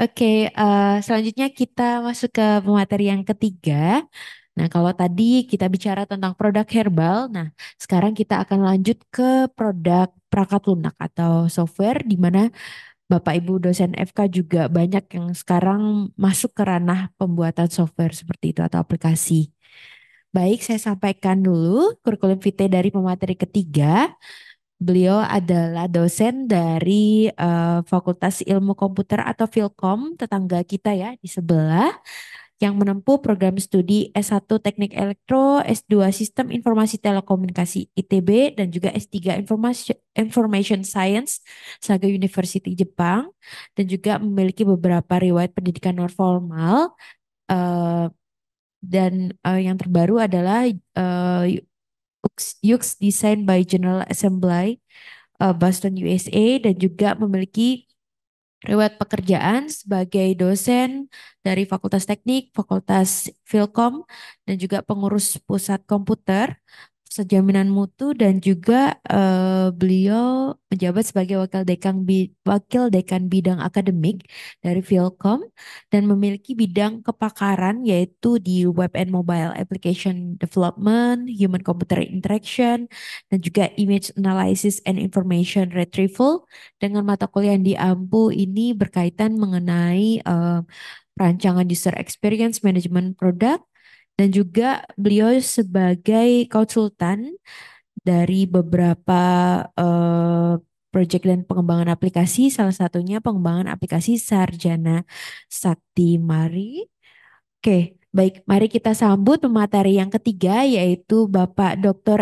Oke, uh, selanjutnya kita masuk ke pemateri yang ketiga. Nah, kalau tadi kita bicara tentang produk herbal, nah sekarang kita akan lanjut ke produk perangkat lunak atau software di mana Bapak Ibu dosen FK juga banyak yang sekarang masuk ke ranah pembuatan software seperti itu atau aplikasi. Baik, saya sampaikan dulu kurikulum vitae dari pemateri ketiga. Beliau adalah dosen dari uh, Fakultas Ilmu Komputer atau Filkom, tetangga kita ya di sebelah, yang menempuh program studi S1 Teknik Elektro, S2 Sistem Informasi Telekomunikasi ITB, dan juga S3 Information Science Saga University Jepang, dan juga memiliki beberapa riwayat pendidikan non formal. Uh, eh, dan uh, yang terbaru adalah uh, UX Design by General Assembly uh, Boston USA dan juga memiliki riwayat pekerjaan sebagai dosen dari Fakultas Teknik, Fakultas Filkom, dan juga pengurus Pusat Komputer, sejaminan mutu dan juga uh, beliau menjabat sebagai wakil dekan wakil dekan bidang akademik dari Vilcom dan memiliki bidang kepakaran yaitu di web and mobile application development, human computer interaction dan juga image analysis and information retrieval dengan mata kuliah yang diampu ini berkaitan mengenai uh, eh, rancangan user experience management product dan juga beliau sebagai konsultan dari beberapa uh, project dan pengembangan aplikasi, salah satunya pengembangan aplikasi Sarjana Sakti Mari. Oke, baik, mari kita sambut pemateri yang ketiga yaitu Bapak Dr.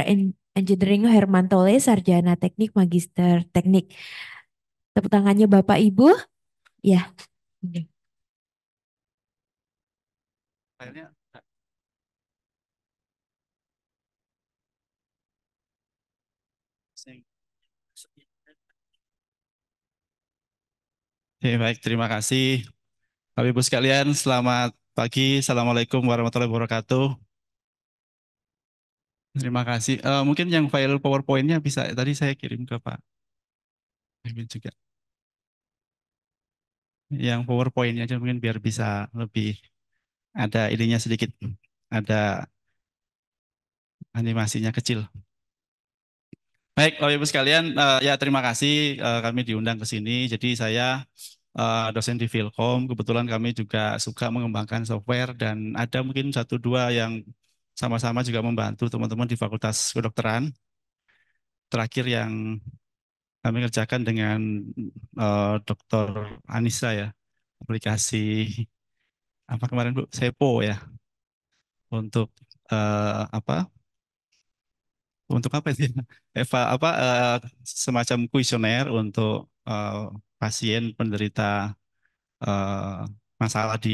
Engineering Herman Tole, Sarjana Teknik Magister Teknik. Tepuk tangannya Bapak Ibu. Ya. Iya. Akhirnya Oke, baik, terima kasih. Bapak Ibu sekalian, selamat pagi. Assalamualaikum warahmatullahi wabarakatuh. Terima kasih. Uh, mungkin yang file PowerPoint-nya bisa tadi saya kirim ke Pak Amin juga. Yang PowerPoint-nya aja mungkin biar bisa lebih ada idenya sedikit, ada animasinya kecil. Baik, Bapak Ibu sekalian, uh, ya terima kasih uh, kami diundang ke sini. Jadi saya uh, dosen di Filkom, kebetulan kami juga suka mengembangkan software dan ada mungkin satu dua yang sama-sama juga membantu teman-teman di Fakultas Kedokteran. Terakhir yang kami kerjakan dengan uh, Dr. Anissa ya, aplikasi apa kemarin Bu Sepo ya untuk uh, apa untuk apa sih Eva apa uh, semacam kuesioner untuk uh, pasien penderita uh, masalah di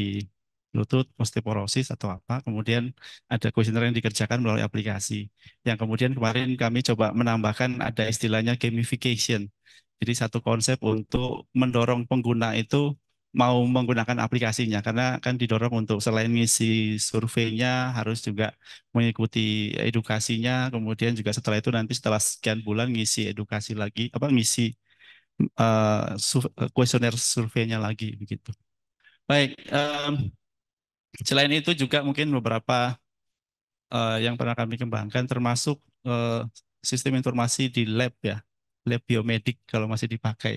lutut osteoporosis atau apa kemudian ada kuesioner yang dikerjakan melalui aplikasi yang kemudian kemarin kami coba menambahkan ada istilahnya gamification jadi satu konsep untuk mendorong pengguna itu mau menggunakan aplikasinya karena kan didorong untuk selain ngisi surveinya harus juga mengikuti edukasinya kemudian juga setelah itu nanti setelah sekian bulan ngisi edukasi lagi apa ngisi eh, eh, kuesioner uh, surveinya lagi begitu. Baik, um, selain itu juga mungkin beberapa uh, yang pernah kami kembangkan termasuk uh, sistem informasi di lab ya, lab biomedik kalau masih dipakai.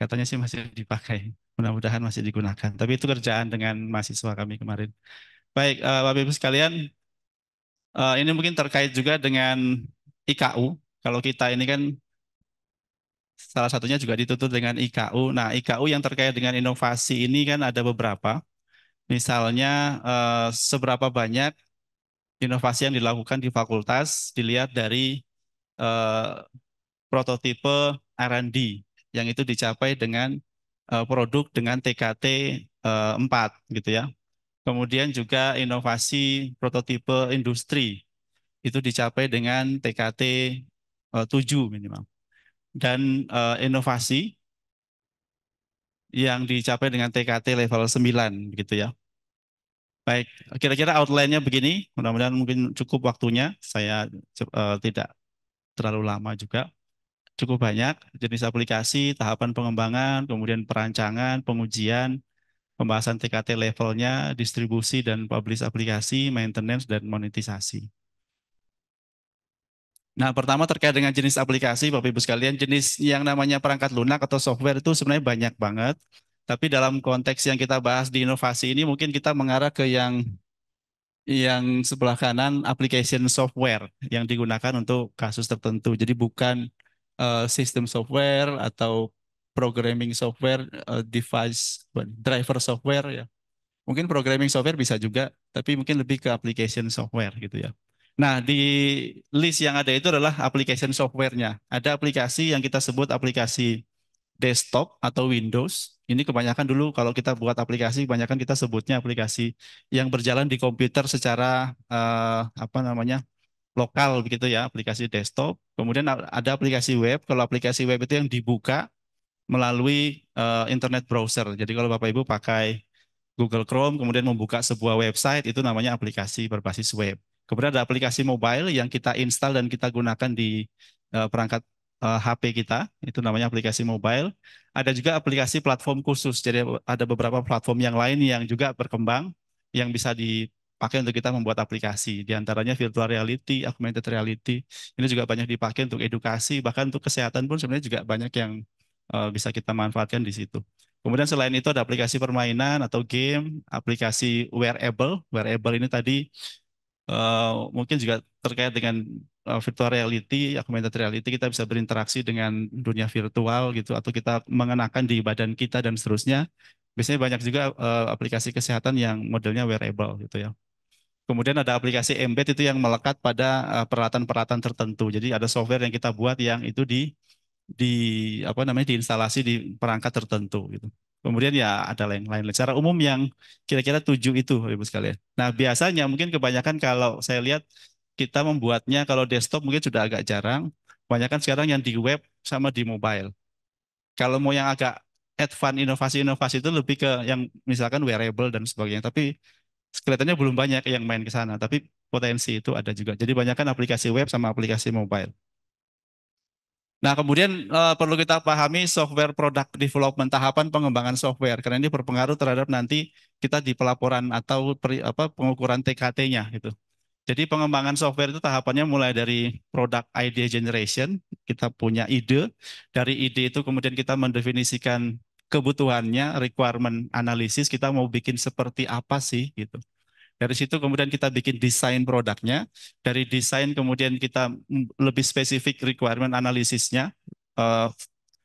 Katanya sih masih dipakai mudah-mudahan masih digunakan. Tapi itu kerjaan dengan mahasiswa kami kemarin. Baik, uh, Bapak Ibu sekalian, uh, ini mungkin terkait juga dengan IKU. Kalau kita ini kan salah satunya juga ditutup dengan IKU. Nah, IKU yang terkait dengan inovasi ini kan ada beberapa. Misalnya, uh, seberapa banyak inovasi yang dilakukan di fakultas dilihat dari uh, prototipe R&D yang itu dicapai dengan Eh, produk dengan TKT uh, 4 gitu ya. Kemudian juga inovasi prototipe industri itu dicapai dengan TKT uh, 7 minimal. Dan eh, inovasi yang dicapai dengan TKT level 9 gitu ya. Baik, kira-kira outline-nya begini. Mudah-mudahan mungkin cukup waktunya. Saya uh, tidak terlalu lama juga cukup banyak jenis aplikasi, tahapan pengembangan, kemudian perancangan, pengujian, pembahasan TKT levelnya, distribusi dan publish aplikasi, maintenance, dan monetisasi. Nah, pertama terkait dengan jenis aplikasi, Bapak-Ibu sekalian, jenis yang namanya perangkat lunak atau software itu sebenarnya banyak banget. Tapi dalam konteks yang kita bahas di inovasi ini, mungkin kita mengarah ke yang yang sebelah kanan application software yang digunakan untuk kasus tertentu. Jadi bukan Eh, sistem software atau programming software, uh, device, driver software ya. Mungkin programming software bisa juga, tapi mungkin lebih ke application software gitu ya. Nah, di list yang ada itu adalah application softwarenya. Ada aplikasi yang kita sebut aplikasi desktop atau Windows. Ini kebanyakan dulu kalau kita buat aplikasi, kebanyakan kita sebutnya aplikasi yang berjalan di komputer secara uh, apa namanya lokal begitu ya, aplikasi desktop. Kemudian ada aplikasi web. Kalau aplikasi web itu yang dibuka melalui uh, internet browser. Jadi kalau Bapak Ibu pakai Google Chrome kemudian membuka sebuah website itu namanya aplikasi berbasis web. Kemudian ada aplikasi mobile yang kita install dan kita gunakan di uh, perangkat uh, eh, HP kita, itu namanya aplikasi mobile. Ada juga aplikasi platform khusus, jadi ada beberapa platform yang lain yang juga berkembang, yang bisa di, pakai untuk kita membuat aplikasi. Di antaranya virtual reality, augmented reality. Ini juga banyak dipakai untuk edukasi, bahkan untuk kesehatan pun sebenarnya juga banyak yang eh, bisa kita manfaatkan di situ. Kemudian selain itu ada aplikasi permainan atau game, aplikasi wearable. Wearable ini tadi uh, mungkin juga terkait dengan eh, virtual reality, augmented reality, kita bisa berinteraksi dengan dunia virtual gitu, atau kita mengenakan di badan kita dan seterusnya. Biasanya banyak juga uh, aplikasi kesehatan yang modelnya wearable gitu ya. Kemudian ada aplikasi embed itu yang melekat pada eh, peralatan-peralatan tertentu. Jadi ada software yang kita buat yang itu di di apa namanya diinstalasi di perangkat tertentu gitu. Kemudian ya ada lain-lain. Secara umum yang kira-kira tujuh itu Ibu sekalian. Nah, biasanya mungkin kebanyakan kalau saya lihat kita membuatnya kalau desktop mungkin sudah agak jarang. Kebanyakan sekarang yang di web sama di mobile. Kalau mau yang agak advance inovasi-inovasi itu lebih ke yang misalkan wearable dan sebagainya. Tapi kelihatannya belum banyak yang main ke sana, tapi potensi itu ada juga. Jadi banyakkan aplikasi web sama aplikasi mobile. Nah, kemudian uh, perlu kita pahami software product development, tahapan pengembangan software, karena ini berpengaruh terhadap nanti kita di pelaporan atau per, apa, pengukuran TKT-nya. gitu. Jadi pengembangan software itu tahapannya mulai dari product idea generation, kita punya ide, dari ide itu kemudian kita mendefinisikan kebutuhannya, requirement analisis kita mau bikin seperti apa sih gitu. Dari situ kemudian kita bikin desain produknya, dari desain kemudian kita lebih spesifik requirement analisisnya, uh,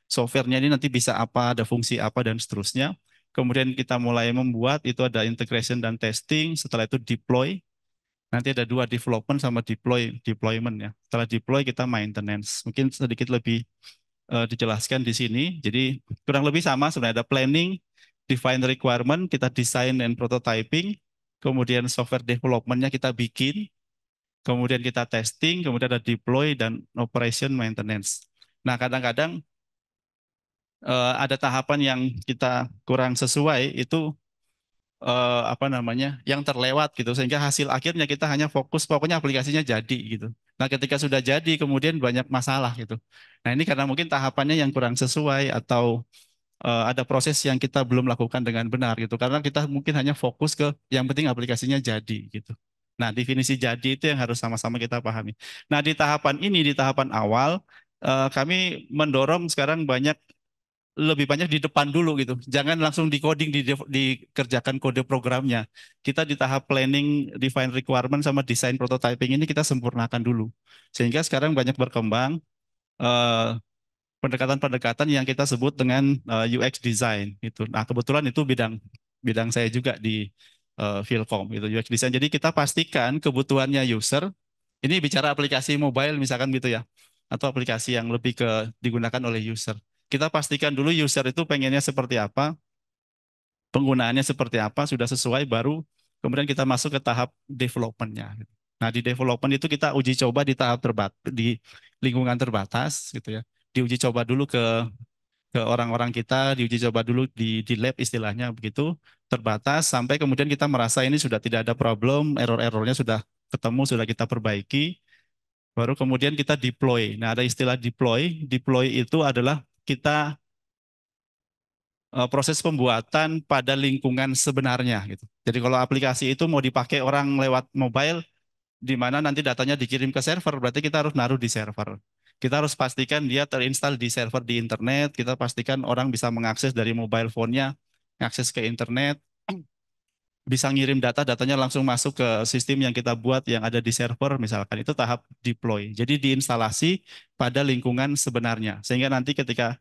softwarenya ini nanti bisa apa, ada fungsi apa dan seterusnya. Kemudian kita mulai membuat itu ada integration dan testing, setelah itu deploy. Nanti ada dua development sama deploy deployment ya. Setelah deploy kita maintenance. Mungkin sedikit lebih uh, dijelaskan di sini. Jadi kurang lebih sama sebenarnya ada planning, define requirement, kita design and prototyping, kemudian software development-nya kita bikin, kemudian kita testing, kemudian ada deploy dan operation maintenance. Nah kadang-kadang uh, ada tahapan yang kita kurang sesuai itu uh, apa namanya yang terlewat gitu sehingga hasil akhirnya kita hanya fokus pokoknya aplikasinya jadi gitu. Nah ketika sudah jadi kemudian banyak masalah gitu. Nah ini karena mungkin tahapannya yang kurang sesuai atau uh, ada proses yang kita belum lakukan dengan benar gitu karena kita mungkin hanya fokus ke yang penting aplikasinya jadi gitu. Nah definisi jadi itu yang harus sama-sama kita pahami. Nah di tahapan ini di tahapan awal eh, kami mendorong sekarang banyak lebih banyak di depan dulu gitu. Jangan langsung di coding di, dikerjakan kode programnya. Kita di tahap planning, define requirement sama design prototyping ini kita sempurnakan dulu. Sehingga sekarang banyak berkembang eh, pendekatan-pendekatan uh, yang kita sebut dengan uh, eh, UX design itu. Nah, kebetulan itu bidang bidang saya juga di uh, eh, itu UX design. Jadi kita pastikan kebutuhannya user. Ini bicara aplikasi mobile misalkan gitu ya atau aplikasi yang lebih ke digunakan oleh user kita pastikan dulu user itu pengennya seperti apa, penggunaannya seperti apa, sudah sesuai, baru kemudian kita masuk ke tahap development-nya. Nah di development itu kita uji coba di tahap terbat di lingkungan terbatas gitu ya. Diuji coba dulu ke ke orang-orang kita, diuji coba dulu di, di lab istilahnya begitu, terbatas sampai kemudian kita merasa ini sudah tidak ada problem, error-errornya sudah ketemu, sudah kita perbaiki, baru kemudian kita deploy. Nah ada istilah deploy, deploy itu adalah kita eh, proses pembuatan pada lingkungan sebenarnya gitu. Jadi kalau aplikasi itu mau dipakai orang lewat mobile di mana nanti datanya dikirim ke server, berarti kita harus naruh di server. Kita harus pastikan dia terinstall di server di internet, kita pastikan orang bisa mengakses dari mobile phone-nya, akses ke internet, bisa ngirim data, datanya langsung masuk ke sistem yang kita buat yang ada di server misalkan. Itu tahap deploy. Jadi diinstalasi pada lingkungan sebenarnya. Sehingga nanti ketika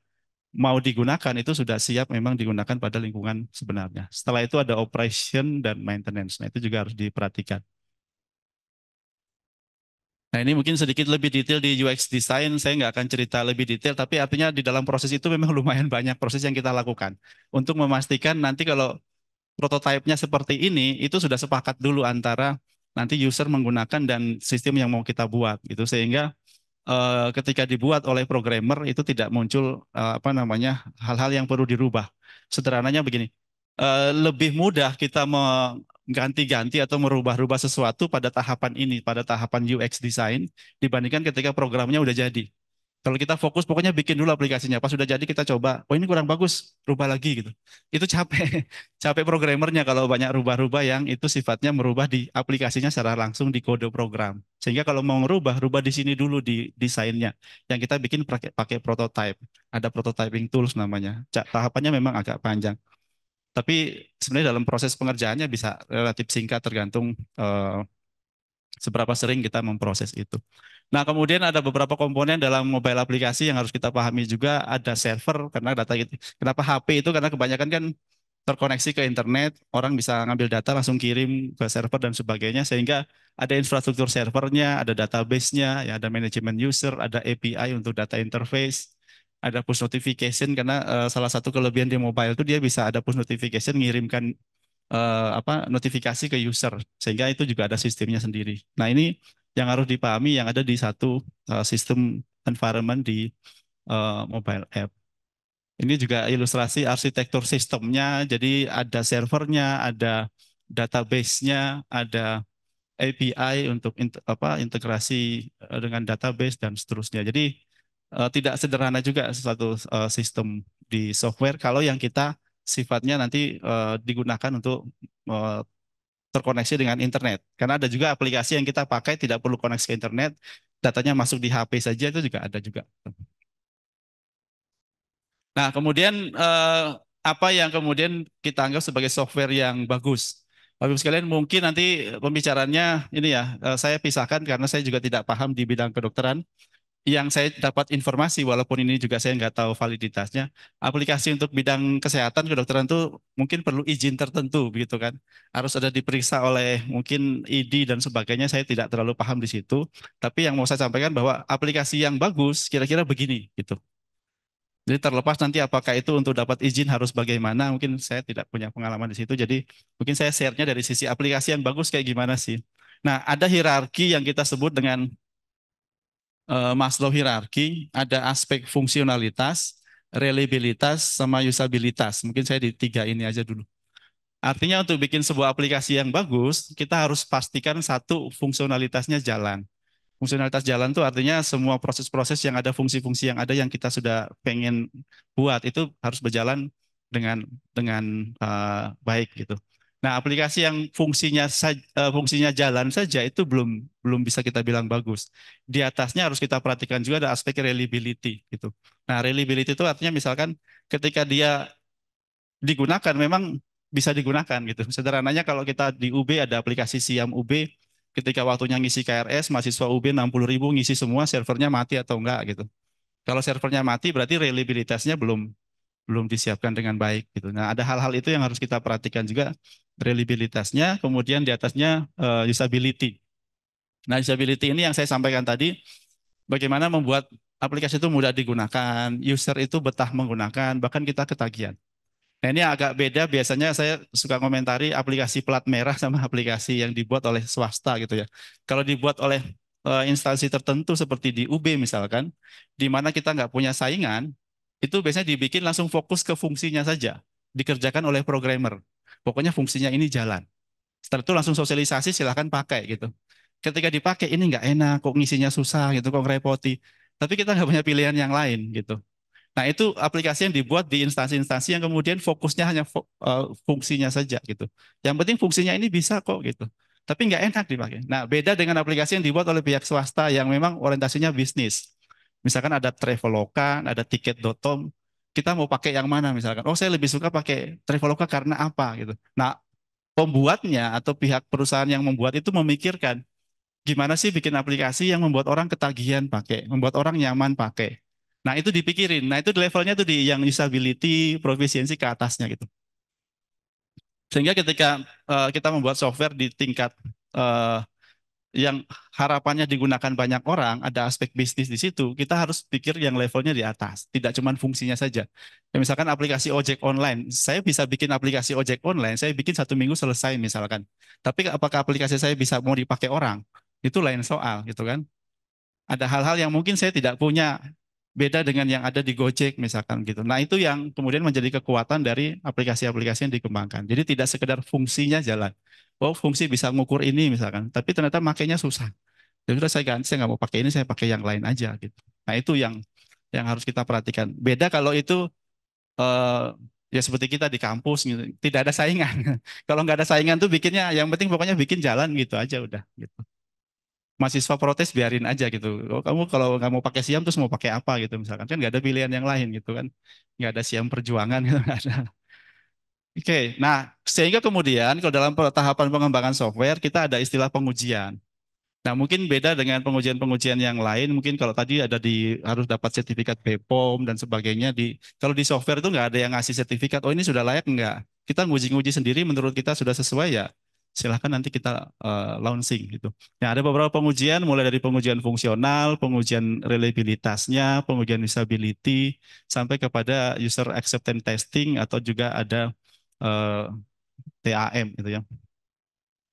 mau digunakan itu sudah siap memang digunakan pada lingkungan sebenarnya. Setelah itu ada operation dan maintenance. Nah, itu juga harus diperhatikan. Nah ini mungkin sedikit lebih detail di UX design, saya nggak akan cerita lebih detail, tapi artinya di dalam proses itu memang lumayan banyak proses yang kita lakukan. Untuk memastikan nanti kalau prototipenya seperti ini itu sudah sepakat dulu antara nanti user menggunakan dan sistem yang mau kita buat gitu sehingga uh, ketika dibuat oleh programmer itu tidak muncul uh, apa namanya hal-hal yang perlu dirubah sederhananya begini uh, lebih mudah kita mengganti-ganti atau merubah-rubah sesuatu pada tahapan ini pada tahapan UX design dibandingkan ketika programnya udah jadi kalau kita fokus, pokoknya bikin dulu aplikasinya. Pas sudah jadi kita coba, oh ini kurang bagus, rubah lagi gitu. Itu capek, capek programmernya kalau banyak rubah-rubah yang itu sifatnya merubah di aplikasinya secara langsung di kode program. Sehingga kalau mau merubah, rubah di sini dulu di desainnya. Yang kita bikin pakai, pakai prototype. Ada prototyping tools namanya. Tahapannya memang agak panjang. Tapi sebenarnya dalam proses pengerjaannya bisa relatif singkat tergantung uh, seberapa sering kita memproses itu. Nah, kemudian ada beberapa komponen dalam mobile aplikasi yang harus kita pahami juga. Ada server, karena data itu Kenapa HP itu? Karena kebanyakan kan terkoneksi ke internet, orang bisa ngambil data langsung kirim ke server dan sebagainya, sehingga ada infrastruktur servernya, ada database-nya, ya ada manajemen user, ada API untuk data interface, ada push notification karena uh, salah satu kelebihan di mobile itu dia bisa ada push notification mengirimkan uh, eh, apa notifikasi ke user sehingga itu juga ada sistemnya sendiri. Nah ini yang harus dipahami yang ada di satu eh, sistem environment di eh, mobile app. Ini juga ilustrasi arsitektur sistemnya, jadi ada servernya, ada database-nya, ada API untuk apa, integrasi eh, dengan database, dan seterusnya. Jadi tidak sederhana juga suatu sistem di software kalau yang kita sifatnya nanti digunakan untuk terkoneksi dengan internet. Karena ada juga aplikasi yang kita pakai tidak perlu koneksi ke internet, datanya masuk di HP saja itu juga ada juga. Nah, kemudian eh, apa yang kemudian kita anggap sebagai software yang bagus? Bapak Ibu sekalian, mungkin nanti pembicaranya ini ya, eh, saya pisahkan karena saya juga tidak paham di bidang kedokteran yang saya dapat informasi, walaupun ini juga saya nggak tahu validitasnya, aplikasi untuk bidang kesehatan kedokteran itu mungkin perlu izin tertentu, begitu kan? Harus ada diperiksa oleh mungkin ID dan sebagainya. Saya tidak terlalu paham di situ, tapi yang mau saya sampaikan bahwa aplikasi yang bagus kira-kira begini, gitu. Jadi terlepas nanti apakah itu untuk dapat izin harus bagaimana, mungkin saya tidak punya pengalaman di situ. Jadi mungkin saya share-nya dari sisi aplikasi yang bagus kayak gimana sih. Nah, ada hierarki yang kita sebut dengan Eh, Maslow hierarki, ada aspek fungsionalitas, reliabilitas, sama usabilitas. Mungkin saya di tiga ini aja dulu. Artinya untuk bikin sebuah aplikasi yang bagus, kita harus pastikan satu fungsionalitasnya jalan. Fungsionalitas jalan itu artinya semua proses-proses yang ada, fungsi-fungsi yang ada yang kita sudah pengen buat itu harus berjalan dengan dengan uh, baik gitu. Nah, aplikasi yang fungsinya eh, fungsinya jalan saja itu belum belum bisa kita bilang bagus. Di atasnya harus kita perhatikan juga ada aspek reliability gitu. Nah, reliability itu artinya misalkan ketika dia digunakan memang bisa digunakan gitu. Sederhananya kalau kita di UB ada aplikasi Siam UB, ketika waktunya ngisi KRS mahasiswa UB 60.000 ngisi semua servernya mati atau enggak gitu. Kalau servernya mati berarti reliabilitasnya belum belum disiapkan dengan baik gitu. Nah, ada hal-hal itu yang harus kita perhatikan juga reliabilitasnya, kemudian di atasnya uh, usability. Nah, usability ini yang saya sampaikan tadi bagaimana membuat aplikasi itu mudah digunakan, user itu betah menggunakan, bahkan kita ketagihan. Nah, ini agak beda biasanya saya suka komentari aplikasi plat merah sama aplikasi yang dibuat oleh swasta gitu ya. Kalau dibuat oleh eh, instansi tertentu seperti di UB misalkan, di mana kita nggak punya saingan, itu biasanya dibikin langsung fokus ke fungsinya saja, dikerjakan oleh programmer. Pokoknya fungsinya ini jalan. Setelah itu langsung sosialisasi silahkan pakai gitu. Ketika dipakai ini nggak enak, kok ngisinya susah gitu, kok ngerepoti. Tapi kita nggak punya pilihan yang lain gitu. Nah itu aplikasi yang dibuat di instansi-instansi yang kemudian fokusnya hanya fo uh, fungsinya saja gitu. Yang penting fungsinya ini bisa kok gitu. Tapi nggak enak dipakai. Nah beda dengan aplikasi yang dibuat oleh pihak swasta yang memang orientasinya bisnis Misalkan ada Traveloka, ada tiket.com, kita mau pakai yang mana misalkan? Oh, saya lebih suka pakai Traveloka karena apa gitu. Nah, pembuatnya atau pihak perusahaan yang membuat itu memikirkan gimana sih bikin aplikasi yang membuat orang ketagihan pakai, membuat orang nyaman pakai. Nah, itu dipikirin. Nah, itu levelnya tuh di yang usability, proficiency ke atasnya gitu. Sehingga ketika uh, kita membuat software di tingkat uh, yang harapannya digunakan banyak orang, ada aspek bisnis di situ, kita harus pikir yang levelnya di atas, tidak cuma fungsinya saja. Ya, misalkan aplikasi ojek online, saya bisa bikin aplikasi ojek online, saya bikin satu minggu selesai misalkan. Tapi apakah aplikasi saya bisa mau dipakai orang? Itu lain soal gitu kan. Ada hal-hal yang mungkin saya tidak punya, beda dengan yang ada di Gojek misalkan gitu. Nah itu yang kemudian menjadi kekuatan dari aplikasi-aplikasi yang dikembangkan. Jadi tidak sekedar fungsinya jalan, oh fungsi bisa ngukur ini misalkan, tapi ternyata makainya susah. Jadi ya sudah saya ganti, saya nggak mau pakai ini, saya pakai yang lain aja gitu. Nah itu yang yang harus kita perhatikan. Beda kalau itu uh, ya seperti kita di kampus gitu, tidak ada saingan. kalau nggak ada saingan tuh bikinnya, yang penting pokoknya bikin jalan gitu aja udah. Gitu. Mahasiswa protes biarin aja gitu. Oh, kamu kalau nggak mau pakai siam terus mau pakai apa gitu misalkan kan nggak ada pilihan yang lain gitu kan, nggak ada siam perjuangan gitu nggak ada. Oke, nah sehingga kemudian kalau dalam tahapan pengembangan software kita ada istilah pengujian. Nah mungkin beda dengan pengujian-pengujian yang lain. Mungkin kalau tadi ada di harus dapat sertifikat BPOM dan sebagainya. Di kalau di software itu nggak ada yang ngasih sertifikat. Oh ini sudah layak nggak? Kita nguji-nguji sendiri. Menurut kita sudah sesuai ya. Silahkan nanti kita uh, launching gitu. Nah ada beberapa pengujian. Mulai dari pengujian fungsional, pengujian reliabilitasnya, pengujian usability, sampai kepada user acceptance testing atau juga ada Eh, TAM itu ya.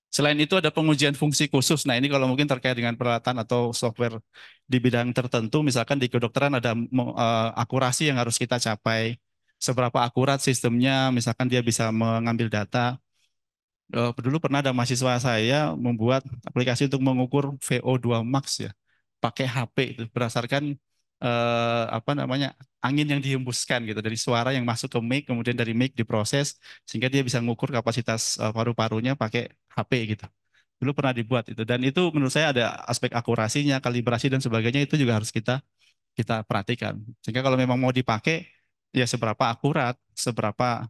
Selain itu ada pengujian fungsi khusus. Nah ini kalau mungkin terkait dengan peralatan atau software di bidang tertentu, misalkan di kedokteran ada eh, akurasi yang harus kita capai. Seberapa akurat sistemnya, misalkan dia bisa mengambil data. Uh, dulu pernah ada mahasiswa saya membuat aplikasi untuk mengukur VO2 max ya, pakai HP itu berdasarkan eh, apa namanya angin yang dihembuskan gitu dari suara yang masuk ke mic kemudian dari mic diproses sehingga dia bisa mengukur kapasitas eh, paru-parunya pakai HP gitu dulu pernah dibuat itu dan itu menurut saya ada aspek akurasinya kalibrasi dan sebagainya itu juga harus kita kita perhatikan sehingga kalau memang mau dipakai ya seberapa akurat seberapa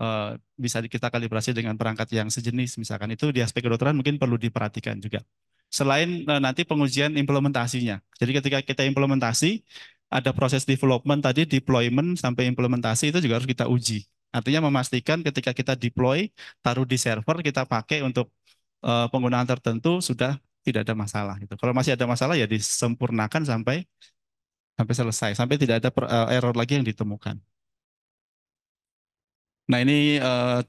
uh, bisa kita kalibrasi dengan perangkat yang sejenis misalkan itu di aspek kedokteran mungkin perlu diperhatikan juga selain uh, nanti pengujian implementasinya. Jadi ketika kita implementasi, ada proses development tadi, deployment sampai implementasi itu juga harus kita uji. Artinya memastikan ketika kita deploy, taruh di server, kita pakai untuk uh, penggunaan tertentu sudah tidak ada masalah. Gitu. Kalau masih ada masalah ya disempurnakan sampai sampai selesai, sampai tidak ada per, uh, error lagi yang ditemukan. Nah ini uh,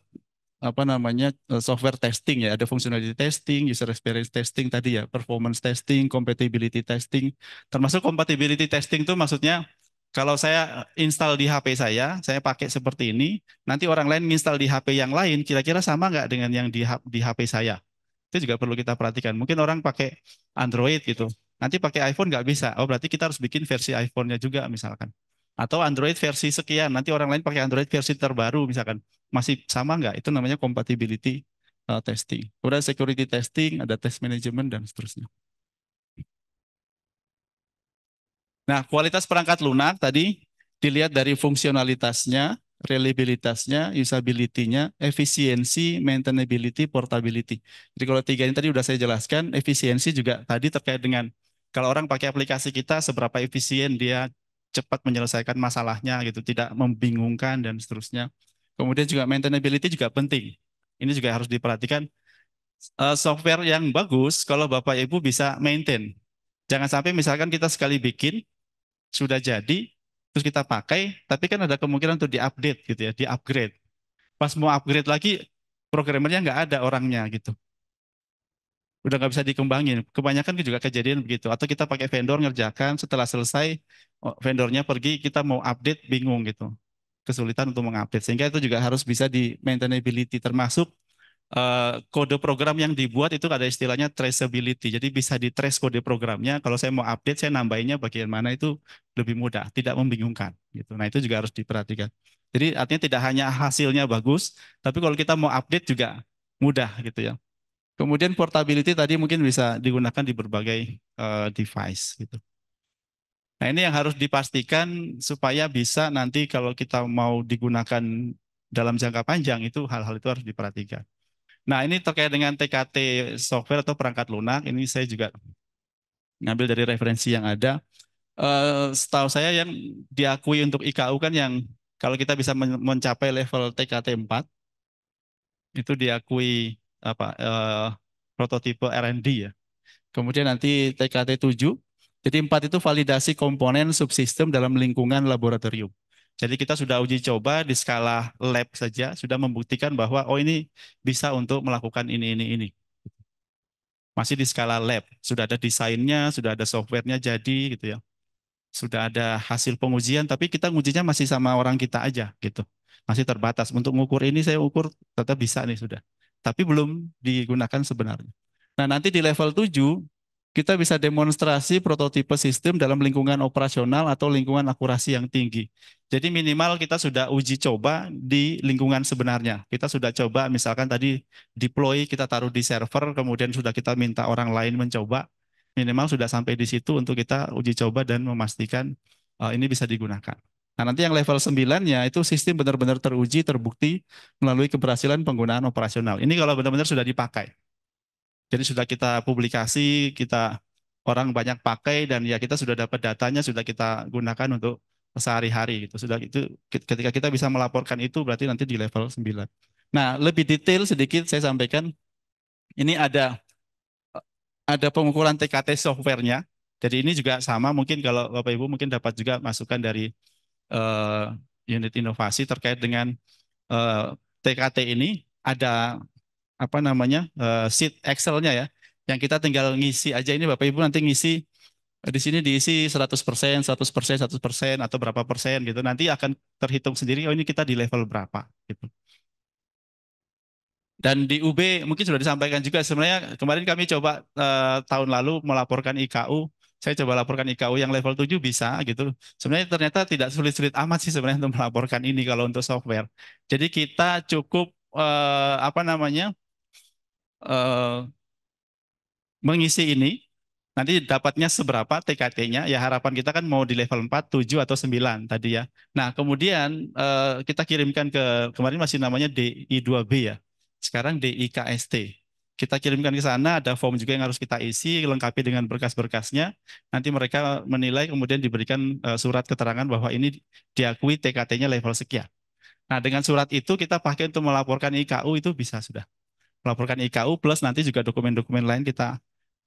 apa namanya eh, software testing ya, ada functionality testing, user experience testing tadi ya, performance testing, compatibility testing. Termasuk compatibility testing itu maksudnya kalau saya eh, install di HP saya, saya pakai seperti ini, nanti orang lain install di HP yang lain, kira-kira sama nggak dengan yang di, di HP saya? Itu juga perlu kita perhatikan. Mungkin orang pakai Android gitu, nanti pakai iPhone nggak bisa. Oh berarti kita harus bikin versi iPhone-nya juga misalkan. Atau Android versi sekian, nanti orang lain pakai Android versi terbaru misalkan masih sama nggak? Itu namanya compatibility uh, testing. Kemudian security testing, ada test management, dan seterusnya. Nah, kualitas perangkat lunak tadi dilihat dari fungsionalitasnya, reliabilitasnya, usability-nya, efisiensi, maintainability, portability. Jadi kalau tiga ini tadi sudah saya jelaskan, efisiensi juga tadi terkait dengan kalau orang pakai aplikasi kita seberapa efisien dia cepat menyelesaikan masalahnya gitu, tidak membingungkan dan seterusnya. Kemudian juga maintainability juga penting. Ini juga harus diperhatikan. Eh, software yang bagus kalau Bapak Ibu bisa maintain. Jangan sampai misalkan kita sekali bikin, sudah jadi, terus kita pakai, tapi kan ada kemungkinan untuk diupdate gitu ya, diupgrade. Pas mau upgrade lagi, programmernya nggak ada orangnya gitu. Udah nggak bisa dikembangin. Kebanyakan kan juga kejadian begitu. Atau kita pakai vendor ngerjakan, setelah selesai oh, vendornya pergi, kita mau update bingung gitu kesulitan untuk mengupdate. Sehingga itu juga harus bisa di maintainability termasuk eh, kode program yang dibuat itu ada istilahnya traceability. Jadi bisa di trace kode programnya. Kalau saya mau update saya nambahinnya bagian mana itu lebih mudah, tidak membingungkan gitu. Nah, itu juga harus diperhatikan. Jadi artinya tidak hanya hasilnya bagus, tapi kalau kita mau update juga mudah gitu ya. Kemudian portability tadi mungkin bisa digunakan di berbagai uh, device gitu. Nah ini yang harus dipastikan supaya bisa nanti kalau kita mau digunakan dalam jangka panjang itu hal-hal itu harus diperhatikan. Nah ini terkait dengan TKT software atau perangkat lunak, ini saya juga ngambil dari referensi yang ada. Eh, setahu saya yang diakui untuk IKU kan yang kalau kita bisa mencapai level TKT 4, itu diakui apa eh prototipe R&D ya. Kemudian nanti TKT 7 jadi empat itu validasi komponen subsistem dalam lingkungan laboratorium. Jadi kita sudah uji coba di skala lab saja, sudah membuktikan bahwa oh ini bisa untuk melakukan ini, ini, ini. Masih di skala lab, sudah ada desainnya, sudah ada softwarenya jadi gitu ya. Sudah ada hasil pengujian, tapi kita ngujinya masih sama orang kita aja gitu. Masih terbatas. Untuk mengukur ini saya ukur tetap bisa nih sudah. Tapi belum digunakan sebenarnya. Nah nanti di level 7, kita bisa demonstrasi prototipe sistem dalam lingkungan operasional atau lingkungan akurasi yang tinggi. Jadi minimal kita sudah uji coba di lingkungan sebenarnya. Kita sudah coba misalkan tadi deploy kita taruh di server, kemudian sudah kita minta orang lain mencoba. Minimal sudah sampai di situ untuk kita uji coba dan memastikan uh, ini bisa digunakan. Nah nanti yang level 9-nya itu sistem benar-benar teruji, terbukti melalui keberhasilan penggunaan operasional. Ini kalau benar-benar sudah dipakai. Jadi sudah kita publikasi, kita orang banyak pakai dan ya kita sudah dapat datanya, sudah kita gunakan untuk sehari-hari gitu. Sudah itu ketika kita bisa melaporkan itu berarti nanti di level 9. Nah, lebih detail sedikit saya sampaikan ini ada ada pengukuran TKT softwarenya. Jadi ini juga sama mungkin kalau Bapak Ibu mungkin dapat juga masukan dari uh, unit inovasi terkait dengan uh, eh, TKT ini ada apa namanya uh, sheet Excel-nya ya, yang kita tinggal ngisi aja ini Bapak Ibu nanti ngisi eh, di sini diisi 100%, 100%, 100% atau berapa persen gitu. Nanti akan terhitung sendiri oh ini kita di level berapa gitu. Dan di UB mungkin sudah disampaikan juga sebenarnya kemarin kami coba eh, tahun lalu melaporkan IKU. Saya coba laporkan IKU yang level 7 bisa gitu. Sebenarnya ternyata tidak sulit-sulit amat sih sebenarnya untuk melaporkan ini kalau untuk software. Jadi kita cukup eh, apa namanya? Eh, mengisi ini, nanti dapatnya seberapa TKT-nya, ya harapan kita kan mau di level 4, 7, atau 9 tadi ya. Nah, kemudian uh, kita kirimkan ke, kemarin masih namanya DI2B ya, sekarang DIKST. Kita kirimkan ke sana, ada form juga yang harus kita isi, lengkapi dengan berkas-berkasnya. Nanti mereka menilai, kemudian diberikan eh, surat keterangan bahwa ini diakui TKT-nya level sekian. Nah, dengan surat itu kita pakai untuk melaporkan IKU itu bisa sudah melaporkan IKU plus nanti juga dokumen-dokumen lain kita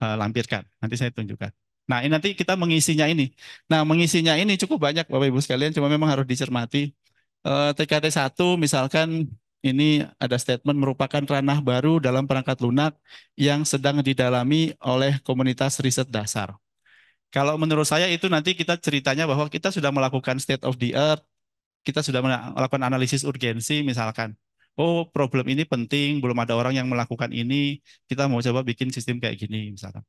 uh, lampirkan. Nanti saya tunjukkan. Nah, ini nanti kita mengisinya ini. Nah, mengisinya ini cukup banyak Bapak Ibu sekalian, cuma memang harus dicermati. Uh, eh, TKT 1 misalkan ini ada statement merupakan ranah baru dalam perangkat lunak yang sedang didalami oleh komunitas riset dasar. Kalau menurut saya itu nanti kita ceritanya bahwa kita sudah melakukan state of the art, kita sudah melakukan analisis urgensi misalkan oh problem ini penting, belum ada orang yang melakukan ini, kita mau coba bikin sistem kayak gini misalnya.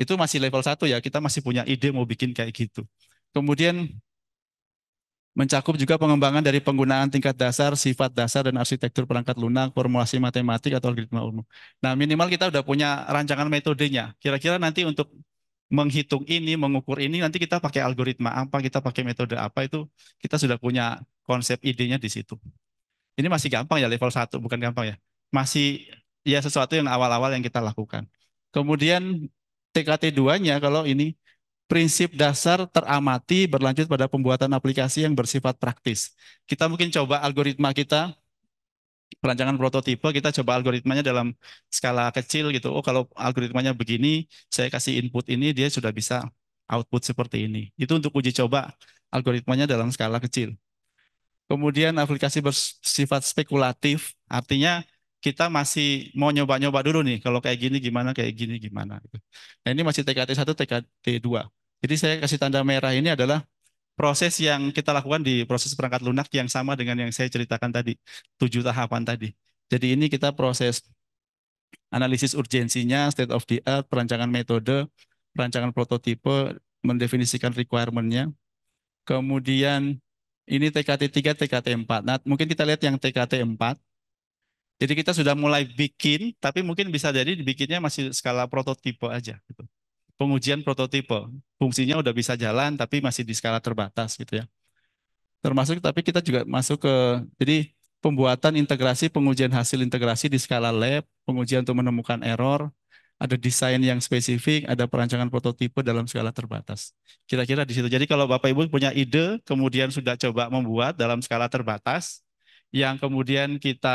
Itu masih level satu ya, kita masih punya ide mau bikin kayak gitu. Kemudian mencakup juga pengembangan dari penggunaan tingkat dasar, sifat dasar, dan arsitektur perangkat lunak, formulasi matematik, atau algoritma umum. Nah, minimal kita udah punya rancangan metodenya. Kira-kira nanti untuk menghitung ini, mengukur ini, nanti kita pakai algoritma apa, kita pakai metode apa, itu kita sudah punya konsep idenya di situ. Ini masih gampang ya level 1, bukan gampang ya. Masih ya sesuatu yang awal-awal yang kita lakukan. Kemudian TKT 2-nya kalau ini prinsip dasar teramati berlanjut pada pembuatan aplikasi yang bersifat praktis. Kita mungkin coba algoritma kita perancangan prototipe kita coba algoritmanya dalam skala kecil gitu. Oh kalau algoritmanya begini, saya kasih input ini dia sudah bisa output seperti ini. Itu untuk uji coba algoritmanya dalam skala kecil. Kemudian aplikasi bersifat spekulatif, artinya kita masih mau nyoba-nyoba dulu nih kalau kayak gini gimana kayak gini gimana Nah, ini masih TKT 1 TKT 2. Jadi saya kasih tanda merah ini adalah proses yang kita lakukan di proses perangkat lunak yang sama dengan yang saya ceritakan tadi, tujuh tahapan tadi. Jadi ini kita proses analisis urgensinya, state of the art, perancangan metode, perancangan prototipe, mendefinisikan requirement-nya. Kemudian ini TKT 3, TKT 4. Nah, mungkin kita lihat yang TKT 4. Jadi kita sudah mulai bikin, tapi mungkin bisa jadi dibikinnya masih skala prototipe aja. Gitu. Pengujian prototipe. Fungsinya udah bisa jalan, tapi masih di skala terbatas gitu ya. Termasuk, tapi kita juga masuk ke, jadi pembuatan integrasi, pengujian hasil integrasi di skala lab, pengujian untuk menemukan error, ada desain yang spesifik, ada perancangan prototipe dalam skala terbatas. Kira-kira di situ. Jadi kalau Bapak Ibu punya ide, kemudian sudah coba membuat dalam skala terbatas, yang kemudian kita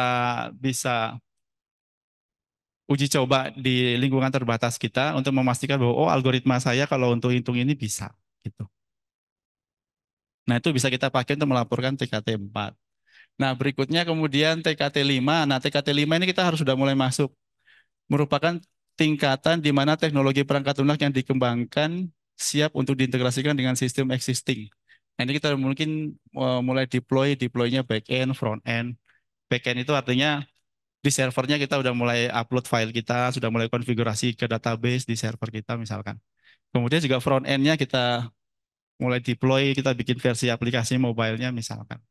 bisa uji coba di lingkungan terbatas kita untuk memastikan bahwa oh algoritma saya kalau untuk hitung ini bisa gitu. Nah, itu bisa kita pakai untuk melaporkan TKT 4. Nah, berikutnya kemudian TKT 5. Nah, TKT 5 ini kita harus sudah mulai masuk merupakan tingkatan di mana teknologi perangkat lunak yang dikembangkan siap untuk diintegrasikan dengan sistem existing. Nah, ini kita mungkin eh, mulai deploy, deploynya back end, front end. Back end itu artinya di servernya kita sudah mulai upload file kita, sudah mulai konfigurasi ke database di server kita misalkan. Kemudian juga front end nya kita mulai deploy, kita bikin versi aplikasi mobile-nya misalkan.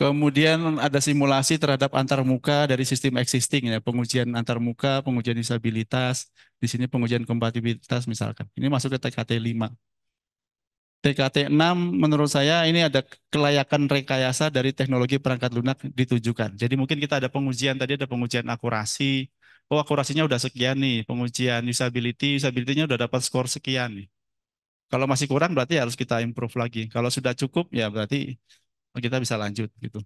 Kemudian ada simulasi terhadap antarmuka dari sistem existing ya, pengujian antarmuka, pengujian disabilitas, di sini pengujian kompatibilitas misalkan. Ini masuk ke TKT 5. TKT 6 menurut saya ini ada kelayakan rekayasa dari teknologi perangkat lunak ditujukan. Jadi mungkin kita ada pengujian tadi ada pengujian akurasi. Oh, akurasinya udah sekian nih, pengujian usability, usability-nya udah dapat skor sekian nih. Kalau masih kurang berarti harus kita improve lagi. Kalau sudah cukup ya berarti Oh, kita bisa lanjut gitu.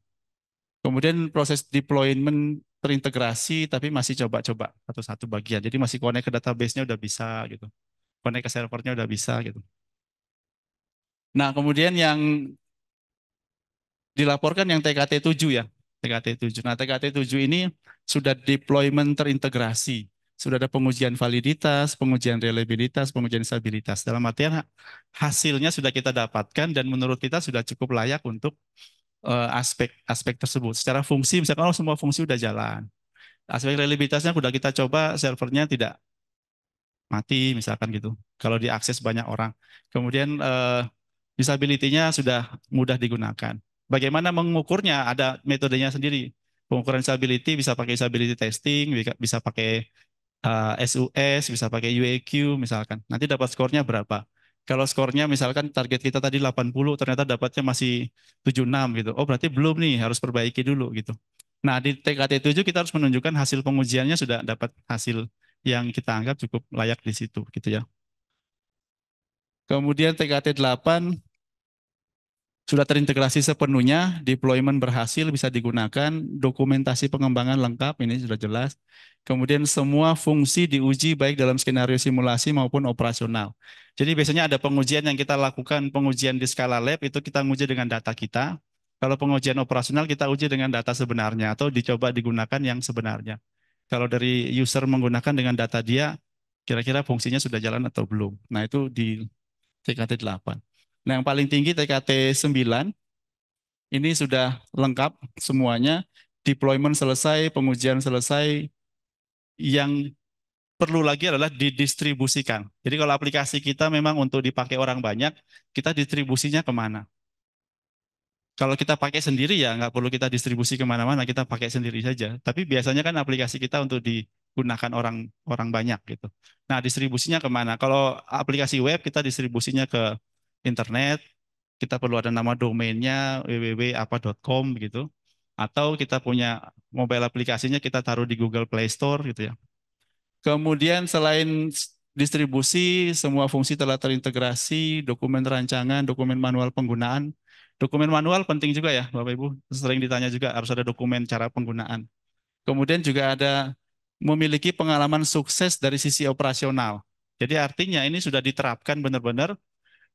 Kemudian proses deployment terintegrasi tapi masih coba-coba satu-satu bagian. Jadi masih konek ke database-nya udah bisa gitu. konek ke servernya udah bisa gitu. Nah, kemudian yang dilaporkan yang TKT 7 ya, TKT 7. Nah, TKT 7 ini sudah deployment terintegrasi sudah ada pengujian validitas, pengujian reliabilitas, pengujian stabilitas. Dalam artian hasilnya sudah kita dapatkan dan menurut kita sudah cukup layak untuk aspek-aspek eh, uh, tersebut. Secara fungsi misalkan oh, semua fungsi sudah jalan. Aspek reliabilitasnya sudah kita coba servernya tidak mati misalkan gitu. Kalau diakses banyak orang. Kemudian uh, eh, disability sudah mudah digunakan. Bagaimana mengukurnya? Ada metodenya sendiri pengukuran disability bisa pakai disability testing, bisa pakai SUS, eh, bisa pakai UAQ e misalkan. Nanti dapat skornya berapa? Kalau skornya misalkan target kita tadi 80, ternyata dapatnya masih 76 gitu. Oh, berarti belum nih, harus perbaiki dulu gitu. Nah, di TKT 7 kita harus menunjukkan hasil pengujiannya sudah dapat hasil yang kita anggap cukup layak di situ gitu ya. Kemudian TKT 8 sudah terintegrasi sepenuhnya, deployment berhasil bisa digunakan, dokumentasi pengembangan lengkap, ini sudah jelas. Kemudian semua fungsi diuji baik dalam skenario simulasi maupun operasional. Jadi biasanya ada pengujian yang kita lakukan, pengujian di skala lab itu kita uji dengan data kita. Kalau pengujian operasional kita uji dengan data sebenarnya atau dicoba digunakan yang sebenarnya. Kalau dari user menggunakan dengan data dia, kira-kira fungsinya sudah jalan atau belum. Nah itu di TKT 8. Nah, yang paling tinggi TKT 9, ini sudah lengkap semuanya, deployment selesai, pengujian selesai, yang perlu lagi adalah didistribusikan. Jadi kalau aplikasi kita memang untuk dipakai orang banyak, kita distribusinya kemana? Kalau kita pakai sendiri ya nggak perlu kita distribusi kemana-mana, kita pakai sendiri saja. Tapi biasanya kan aplikasi kita untuk digunakan orang orang banyak gitu. Nah distribusinya kemana? Kalau aplikasi web kita distribusinya ke internet, kita perlu ada nama domainnya www.apa.com gitu. Atau kita punya mobile aplikasinya kita taruh di Google Play Store gitu ya. Kemudian selain distribusi, semua fungsi telah terintegrasi, dokumen rancangan, dokumen manual penggunaan. Dokumen manual penting juga ya Bapak-Ibu, sering ditanya juga harus ada dokumen cara penggunaan. Kemudian juga ada memiliki pengalaman sukses dari sisi operasional. Jadi artinya ini sudah diterapkan benar-benar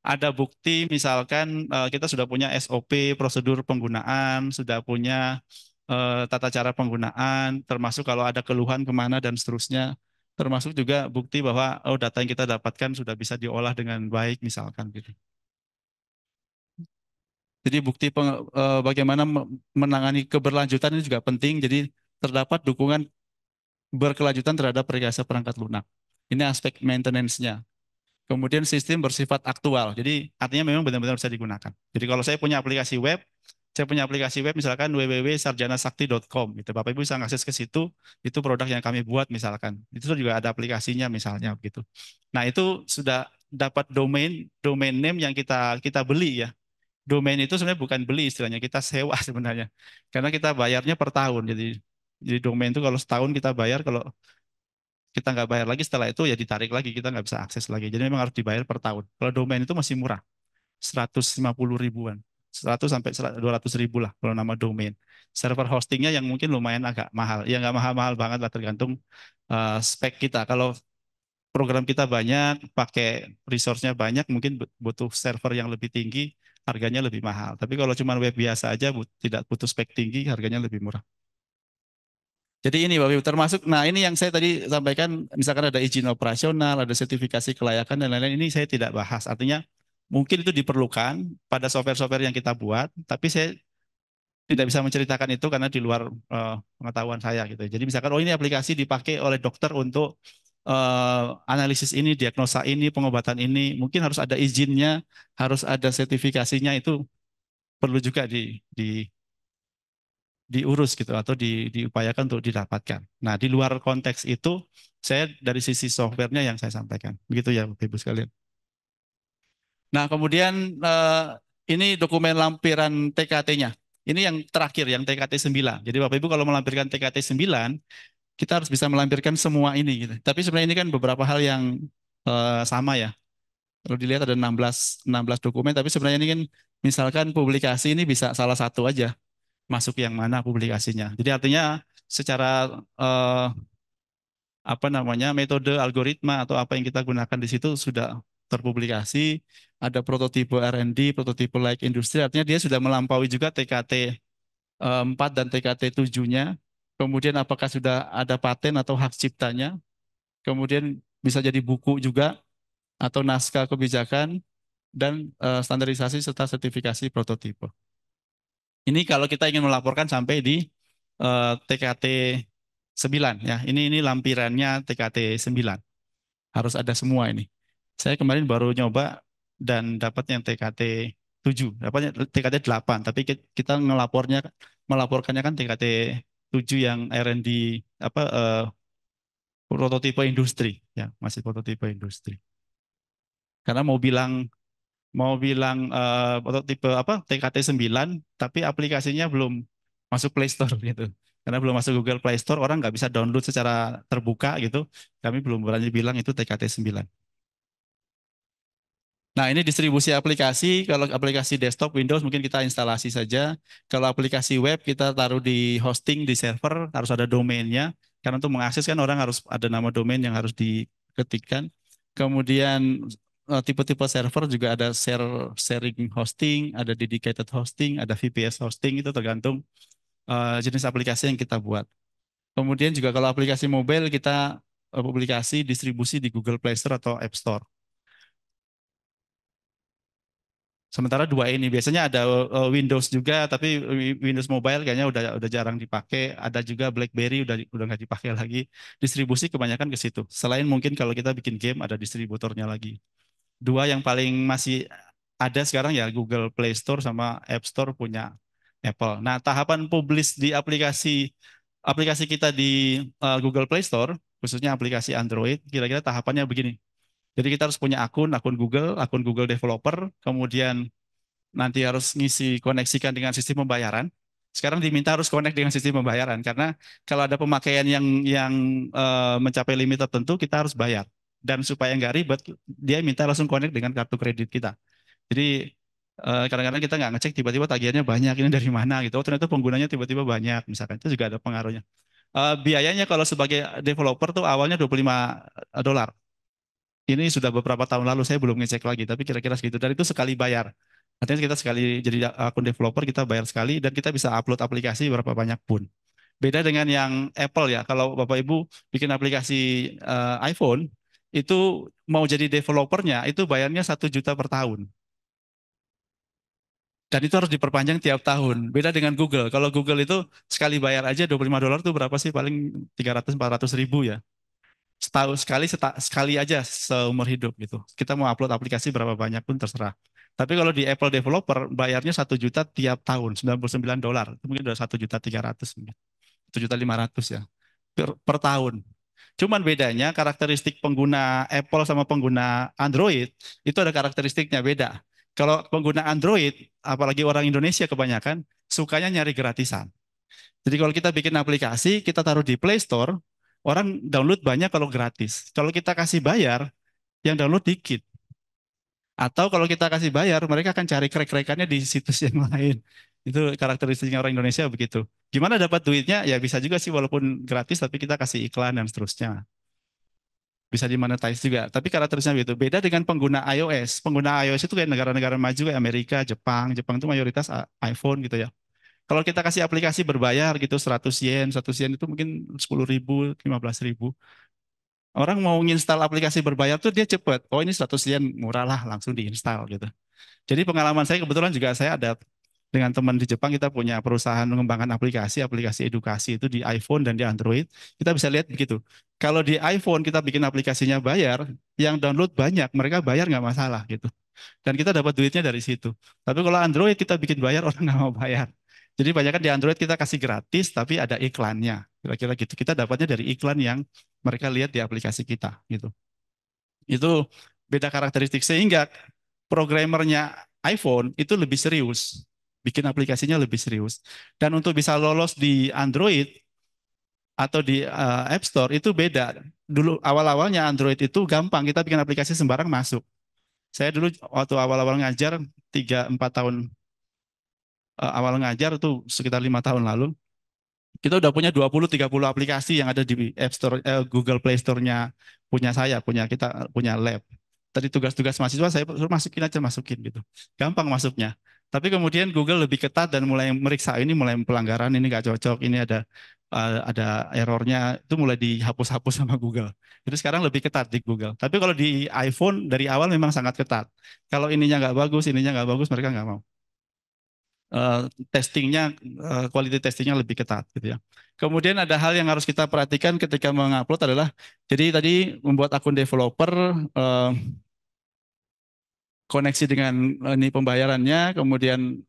ada bukti misalkan eh, kita sudah punya SOP prosedur penggunaan, sudah punya eh, tata cara penggunaan, termasuk kalau ada keluhan kemana dan seterusnya, termasuk juga bukti bahwa oh data yang kita dapatkan sudah bisa diolah dengan baik misalkan gitu. Jadi bukti eh, bagaimana menangani keberlanjutan ini juga penting. Jadi terdapat dukungan berkelanjutan terhadap perhiasan perangkat lunak. Ini aspek maintenance-nya. Kemudian sistem bersifat aktual. Jadi artinya memang benar-benar bisa digunakan. Jadi kalau saya punya aplikasi web, saya punya aplikasi web misalkan www.sarjanasakti.com gitu. Bapak Ibu bisa akses ke situ, itu produk yang kami buat misalkan. Itu juga ada aplikasinya misalnya gitu. Nah, itu sudah dapat domain domain name yang kita kita beli ya. Domain itu sebenarnya bukan beli istilahnya, kita sewa sebenarnya. Karena kita bayarnya per tahun. Jadi jadi domain itu kalau setahun kita bayar kalau kita nggak bayar lagi setelah itu ya ditarik lagi kita nggak bisa akses lagi jadi memang harus dibayar per tahun kalau domain itu masih murah 150 ribuan 100 sampai 200 ribu lah kalau nama domain server hostingnya yang mungkin lumayan agak mahal ya nggak mahal-mahal banget lah tergantung uh, spek kita kalau program kita banyak pakai resource-nya banyak mungkin butuh server yang lebih tinggi harganya lebih mahal tapi kalau cuma web biasa aja but tidak butuh spek tinggi harganya lebih murah jadi ini Bapak Ibu termasuk, nah ini yang saya tadi sampaikan, misalkan ada izin operasional, ada sertifikasi kelayakan dan lain-lain, ini saya tidak bahas. Artinya mungkin itu diperlukan pada software-software yang kita buat, tapi saya tidak bisa menceritakan itu karena di luar uh, pengetahuan saya gitu. Jadi misalkan oh ini aplikasi dipakai oleh dokter untuk uh, analisis ini, diagnosa ini, pengobatan ini, mungkin harus ada izinnya, harus ada sertifikasinya itu perlu juga di, di diurus gitu atau di, diupayakan untuk didapatkan. Nah, di luar konteks itu, saya dari sisi softwarenya yang saya sampaikan. Begitu ya, Bapak Ibu sekalian. Nah, kemudian eh, ini dokumen lampiran TKT-nya. Ini yang terakhir, yang TKT 9. Jadi Bapak Ibu kalau melampirkan TKT 9, kita harus bisa melampirkan semua ini. Gitu. Tapi sebenarnya ini kan beberapa hal yang eh, sama ya. Kalau dilihat ada 16, 16 dokumen, tapi sebenarnya ini kan misalkan publikasi ini bisa salah satu aja masuk yang mana publikasinya. Jadi artinya secara eh, apa namanya metode algoritma atau apa yang kita gunakan di situ sudah terpublikasi, ada prototipe R&D, prototipe like industri, artinya dia sudah melampaui juga TKT 4 eh, dan TKT 7-nya. Kemudian apakah sudah ada paten atau hak ciptanya? Kemudian bisa jadi buku juga atau naskah kebijakan dan eh, standarisasi serta sertifikasi prototipe. Ini kalau kita ingin melaporkan sampai di uh, TKT 9 ya. Ini ini lampirannya TKT 9. Harus ada semua ini. Saya kemarin baru nyoba dan dapat yang TKT 7, dapatnya TKT 8, tapi kita ngelapornya melaporkannya kan TKT 7 yang R&D apa uh, prototipe industri ya, masih prototipe industri. Karena mau bilang mau bilang uh, tipe apa TKT 9 tapi aplikasinya belum masuk Play Store gitu. Karena belum masuk Google Play Store, orang nggak bisa download secara terbuka gitu. Kami belum berani bilang itu TKT 9. Nah, ini distribusi aplikasi. Kalau aplikasi desktop Windows mungkin kita instalasi saja. Kalau aplikasi web kita taruh di hosting di server, harus ada domainnya. Karena untuk mengakses kan orang harus ada nama domain yang harus diketikkan. Kemudian Eh, tipe-tipe server juga ada share sharing hosting, ada dedicated hosting, ada VPS hosting itu tergantung uh, jenis aplikasi yang kita buat. Kemudian juga kalau aplikasi mobile kita uh, publikasi distribusi di Google Play Store atau App Store. Sementara dua ini biasanya ada uh, Windows juga, tapi Windows Mobile kayaknya udah udah jarang dipakai. Ada juga BlackBerry udah udah nggak dipakai lagi. Distribusi kebanyakan ke situ. Selain mungkin kalau kita bikin game ada distributornya lagi dua yang paling masih ada sekarang ya Google Play Store sama App Store punya Apple. Nah, tahapan publis di aplikasi aplikasi kita di uh, Google Play Store, khususnya aplikasi Android, kira-kira tahapannya begini. Jadi kita harus punya akun, akun Google, akun Google Developer, kemudian nanti harus ngisi koneksikan dengan sistem pembayaran. Sekarang diminta harus connect dengan sistem pembayaran karena kalau ada pemakaian yang yang uh, mencapai limit tertentu kita harus bayar dan supaya nggak ribet dia minta langsung connect dengan kartu kredit kita jadi eh, kadang-kadang kita nggak ngecek tiba-tiba tagihannya banyak ini dari mana gitu oh ternyata penggunanya tiba-tiba banyak misalkan itu juga ada pengaruhnya eh, biayanya kalau sebagai developer tuh awalnya 25 eh, dolar ini sudah beberapa tahun lalu saya belum ngecek lagi tapi kira-kira segitu dan itu sekali bayar artinya kita sekali jadi akun developer kita bayar sekali dan kita bisa upload aplikasi berapa banyak pun beda dengan yang Apple ya kalau bapak ibu bikin aplikasi uh, iPhone itu mau jadi developernya itu bayarnya satu juta per tahun. Dan itu harus diperpanjang tiap tahun. Beda dengan Google. Kalau Google itu sekali bayar aja 25 dolar itu berapa sih? Paling 300-400 ribu ya. Setahu sekali seta, sekali aja seumur hidup gitu. Kita mau upload aplikasi berapa banyak pun terserah. Tapi kalau di Apple developer bayarnya satu juta tiap tahun, 99 dolar. Mungkin udah satu juta tiga ratus satu juta lima ratus ya. Per, per tahun. Cuman bedanya karakteristik pengguna Apple sama pengguna Android itu ada karakteristiknya beda. Kalau pengguna Android, apalagi orang Indonesia kebanyakan, sukanya nyari gratisan. Jadi kalau kita bikin aplikasi, kita taruh di Play Store, orang download banyak kalau gratis. Kalau kita kasih bayar, yang download dikit. Atau kalau kita kasih bayar, mereka akan cari krek-krekannya di situs yang lain. Itu karakteristiknya orang Indonesia begitu. Gimana dapat duitnya? Ya bisa juga sih walaupun gratis tapi kita kasih iklan dan seterusnya. Bisa dimonetize juga. Tapi karakternya begitu. Beda dengan pengguna iOS. Pengguna iOS itu kayak negara-negara maju kayak Amerika, Jepang. Jepang itu mayoritas iPhone gitu ya. Kalau kita kasih aplikasi berbayar gitu 100 yen, 100 yen itu mungkin 10 ribu, 15 ribu. Orang mau nginstal aplikasi berbayar tuh dia cepet. Oh ini 100 yen murah lah langsung diinstal gitu. Jadi pengalaman saya kebetulan juga saya ada dengan teman di Jepang kita punya perusahaan mengembangkan aplikasi, aplikasi edukasi itu di iPhone dan di Android. Kita bisa lihat begitu. Kalau di iPhone kita bikin aplikasinya bayar, yang download banyak, mereka bayar nggak masalah gitu. Dan kita dapat duitnya dari situ. Tapi kalau Android kita bikin bayar, orang nggak mau bayar. Jadi banyak kan di Android kita kasih gratis, tapi ada iklannya. Kira-kira gitu. Kita dapatnya dari iklan yang mereka lihat di aplikasi kita gitu. Itu beda karakteristik. Sehingga programmernya iPhone itu lebih serius bikin aplikasinya lebih serius. Dan untuk bisa lolos di Android atau di uh, App Store itu beda. Dulu awal-awalnya Android itu gampang, kita bikin aplikasi sembarang masuk. Saya dulu waktu awal-awal ngajar 3 4 tahun uh, awal ngajar itu sekitar lima tahun lalu. Kita udah punya 20 30 aplikasi yang ada di App Store eh, Google Play Store-nya punya saya, punya kita punya lab tadi tugas-tugas mahasiswa saya suruh masukin aja masukin gitu. Gampang masuknya. Tapi kemudian Google lebih ketat dan mulai meriksa ini mulai pelanggaran ini nggak cocok, ini ada eh, ada errornya itu mulai dihapus-hapus sama Google. Jadi sekarang lebih ketat di Google. Tapi kalau di iPhone dari awal memang sangat ketat. Kalau ininya nggak bagus, ininya nggak bagus, mereka nggak mau. Uh, testingnya, uh, testingnya lebih ketat gitu ya. Kemudian ada hal yang harus kita perhatikan ketika mengupload adalah, jadi tadi membuat akun developer uh, koneksi dengan eh, ini pembayarannya, kemudian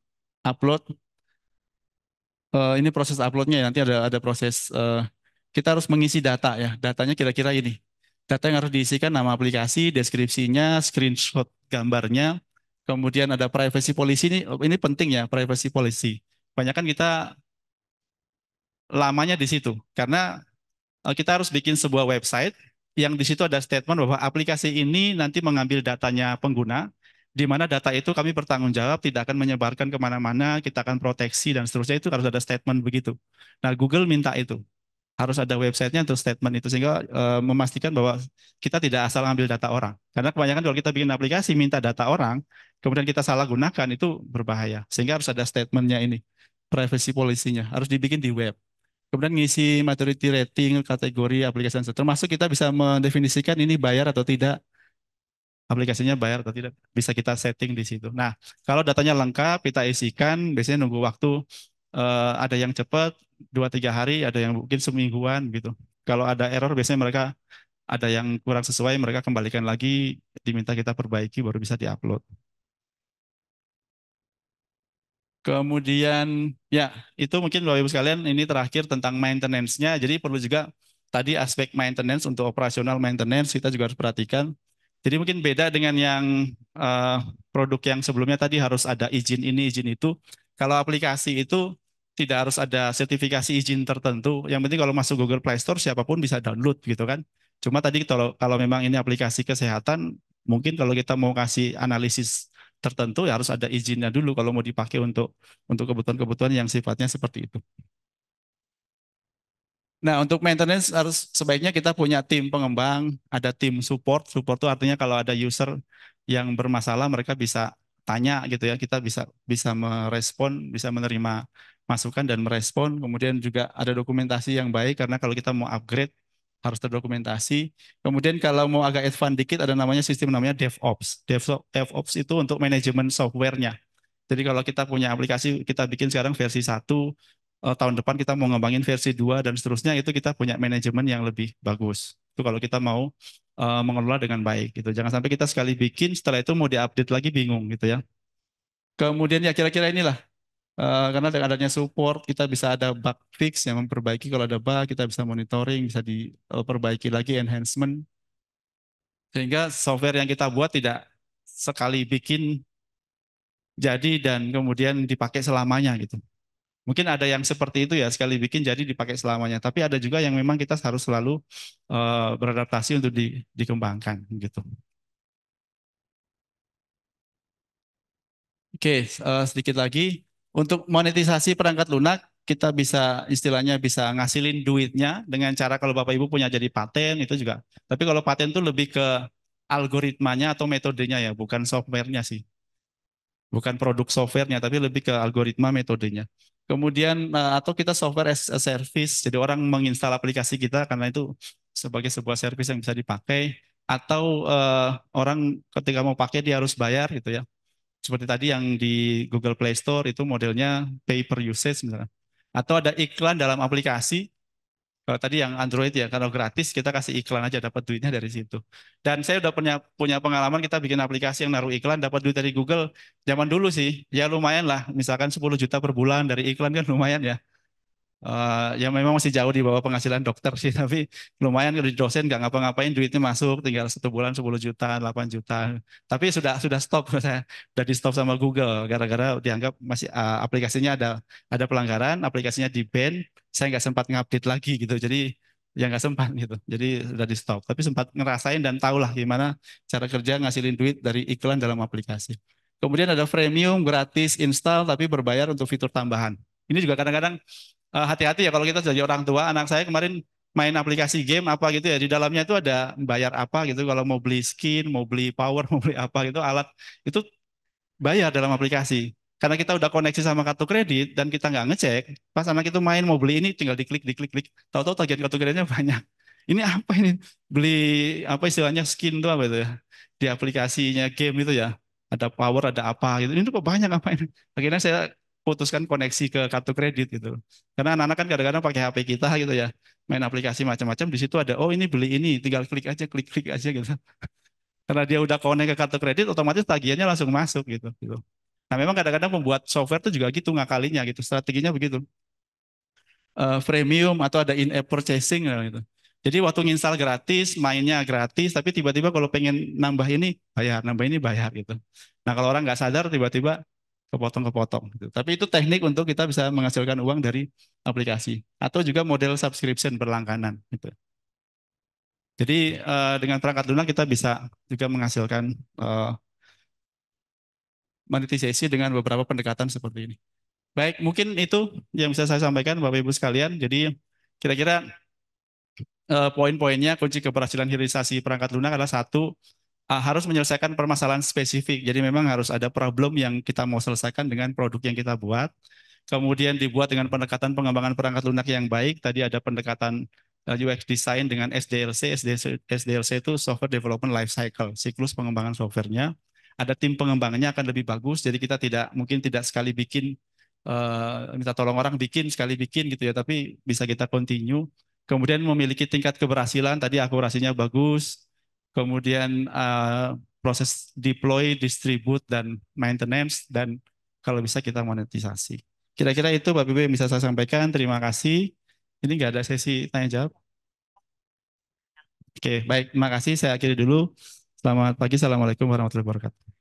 upload. Uh, ini proses uploadnya ya, nanti ada ada proses uh, kita harus mengisi data ya, datanya kira-kira ini. Data yang harus diisikan nama aplikasi, deskripsinya, screenshot gambarnya, kemudian ada privacy policy ini oh, ini penting ya privacy policy. Banyak kan kita lamanya di situ karena kita harus bikin sebuah website yang di situ ada statement bahwa aplikasi ini nanti mengambil datanya pengguna, di mana data itu kami bertanggung jawab, tidak akan menyebarkan kemana-mana, kita akan proteksi, dan seterusnya itu harus ada statement begitu. Nah, Google minta itu. Harus ada websitenya untuk statement itu, sehingga uh, memastikan bahwa kita tidak asal ambil data orang. Karena kebanyakan kalau kita bikin aplikasi minta data orang, kemudian kita salah gunakan, itu berbahaya. Sehingga harus ada statementnya ini, privacy policy-nya. Harus dibikin di web kemudian ngisi maturity rating, kategori aplikasi, dan termasuk kita bisa mendefinisikan ini bayar atau tidak, aplikasinya bayar atau tidak bisa kita setting di situ. Nah, kalau datanya lengkap kita isikan biasanya nunggu waktu uh, ada yang cepat dua tiga hari, ada yang mungkin semingguan gitu. Kalau ada error biasanya mereka ada yang kurang sesuai mereka kembalikan lagi diminta kita perbaiki baru bisa diupload. Kemudian ya itu mungkin Bapak Ibu sekalian ini terakhir tentang maintenance-nya. Jadi perlu juga tadi aspek maintenance untuk operasional maintenance kita juga harus perhatikan jadi mungkin beda dengan yang uh, produk yang sebelumnya tadi harus ada izin ini, izin itu. Kalau aplikasi itu tidak harus ada sertifikasi izin tertentu. Yang penting kalau masuk Google Play Store siapapun bisa download gitu kan. Cuma tadi kalau kalau memang ini aplikasi kesehatan, mungkin kalau kita mau kasih analisis tertentu ya harus ada izinnya dulu kalau mau dipakai untuk untuk kebutuhan-kebutuhan yang sifatnya seperti itu. Nah, untuk maintenance harus sebaiknya kita punya tim pengembang, ada tim support. Support itu artinya kalau ada user yang bermasalah mereka bisa tanya gitu ya, kita bisa bisa merespon, bisa menerima masukan dan merespon. Kemudian juga ada dokumentasi yang baik karena kalau kita mau upgrade harus terdokumentasi. Kemudian kalau mau agak advance dikit ada namanya sistem namanya DevOps. DevOps itu untuk manajemen softwarenya. Jadi kalau kita punya aplikasi, kita bikin sekarang versi 1, uh, tahun depan kita mau ngembangin versi 2 dan seterusnya itu kita punya manajemen yang lebih bagus. Itu kalau kita mau uh, mengelola dengan baik gitu. Jangan sampai kita sekali bikin setelah itu mau diupdate lagi bingung gitu ya. Kemudian ya kira-kira inilah uh, karena dengan adanya support kita bisa ada bug fix yang memperbaiki kalau ada bug kita bisa monitoring, bisa diperbaiki lagi enhancement sehingga software yang kita buat tidak sekali bikin jadi dan kemudian dipakai selamanya gitu. Mungkin ada yang seperti itu ya sekali bikin jadi dipakai selamanya. Tapi ada juga yang memang kita harus selalu uh, beradaptasi untuk di, dikembangkan gitu. Oke, uh, sedikit lagi untuk monetisasi perangkat lunak kita bisa istilahnya bisa ngasilin duitnya dengan cara kalau Bapak Ibu punya jadi paten itu juga. Tapi kalau paten itu lebih ke algoritmanya atau metodenya ya, bukan softwarenya sih bukan produk softwarenya tapi lebih ke algoritma metodenya. Kemudian eh, atau kita software as a service, jadi orang menginstal aplikasi kita karena itu sebagai sebuah service yang bisa dipakai atau uh, orang ketika mau pakai dia harus bayar gitu ya. Seperti tadi yang di Google Play Store itu modelnya pay per usage misalnya. Atau ada iklan dalam aplikasi kalau eh, tadi yang Android ya, kalau gratis kita kasih iklan aja dapat duitnya dari situ. Dan saya udah punya punya pengalaman kita bikin aplikasi yang naruh iklan dapat duit dari Google zaman dulu sih. Ya lumayan lah, misalkan 10 juta per bulan dari iklan kan lumayan ya. Uh, ya memang masih jauh di bawah penghasilan dokter sih, tapi lumayan kalau di dosen nggak ngapa-ngapain duitnya masuk, tinggal satu bulan 10 juta, 8 juta. Tapi sudah sudah stop, saya sudah di stop sama Google gara-gara dianggap masih uh, aplikasinya ada ada pelanggaran, aplikasinya di ban, saya nggak sempat ngupdate lagi gitu. Jadi ya nggak sempat gitu. Jadi sudah di stop. Tapi sempat ngerasain dan tahu lah gimana cara kerja ngasilin duit dari iklan dalam aplikasi. Kemudian ada freemium, gratis, install, tapi berbayar untuk fitur tambahan. Ini juga kadang-kadang eh, hati-hati ya kalau kita jadi orang tua. Anak saya kemarin main aplikasi game apa gitu ya di dalamnya itu ada bayar apa gitu kalau mau beli skin mau beli power mau beli apa gitu alat itu bayar dalam aplikasi karena kita udah koneksi sama kartu kredit dan kita nggak ngecek, pas anak itu main mau beli ini tinggal diklik, diklik, klik. Tahu-tahu tagihan kartu kreditnya banyak. Ini apa ini? Beli apa istilahnya skin itu apa itu ya? Di aplikasinya game itu ya. Ada power, ada apa gitu. Ini kok banyak apa ini? Akhirnya saya putuskan koneksi ke kartu kredit gitu. Karena anak-anak kan kadang-kadang pakai HP kita gitu ya, main aplikasi macam-macam di situ ada oh ini beli ini, tinggal klik aja, klik-klik aja gitu. Karena dia udah konek ke kartu kredit otomatis tagihannya langsung masuk gitu gitu. Nah memang kadang-kadang pembuat software itu juga gitu ngakalinya gitu, strateginya begitu. Uh, freemium atau ada in-app purchasing gitu. Jadi waktu nginstal gratis, mainnya gratis, tapi tiba-tiba kalau pengen nambah ini bayar, nambah ini bayar gitu. Nah kalau orang nggak sadar tiba-tiba kepotong-kepotong. Gitu. Tapi itu teknik untuk kita bisa menghasilkan uang dari aplikasi atau juga model subscription berlangganan. Gitu. Jadi uh, dengan perangkat lunak kita bisa juga menghasilkan uh, monetisasi dengan beberapa pendekatan seperti ini. Baik, mungkin itu yang bisa saya sampaikan Bapak Ibu sekalian. Jadi kira-kira eh, poin-poinnya kunci keberhasilan hilirisasi perangkat lunak adalah satu eh, harus menyelesaikan permasalahan spesifik. Jadi memang harus ada problem yang kita mau selesaikan dengan produk yang kita buat. Kemudian dibuat dengan pendekatan pengembangan perangkat lunak yang baik. Tadi ada pendekatan eh, UX design dengan SDLC. SDLC, SDLC itu software development life cycle, siklus pengembangan softwarenya ada tim pengembangannya akan lebih bagus. Jadi kita tidak mungkin tidak sekali bikin uh, minta tolong orang bikin sekali bikin gitu ya, tapi bisa kita continue. Kemudian memiliki tingkat keberhasilan tadi akurasinya bagus. Kemudian uh, proses deploy, distribute dan maintenance dan kalau bisa kita monetisasi. Kira-kira itu Pak Bibi yang bisa saya sampaikan. Terima kasih. Ini nggak ada sesi tanya jawab. Oke, baik. Terima kasih. Saya akhiri dulu. Selamat pagi, Assalamualaikum warahmatullahi wabarakatuh.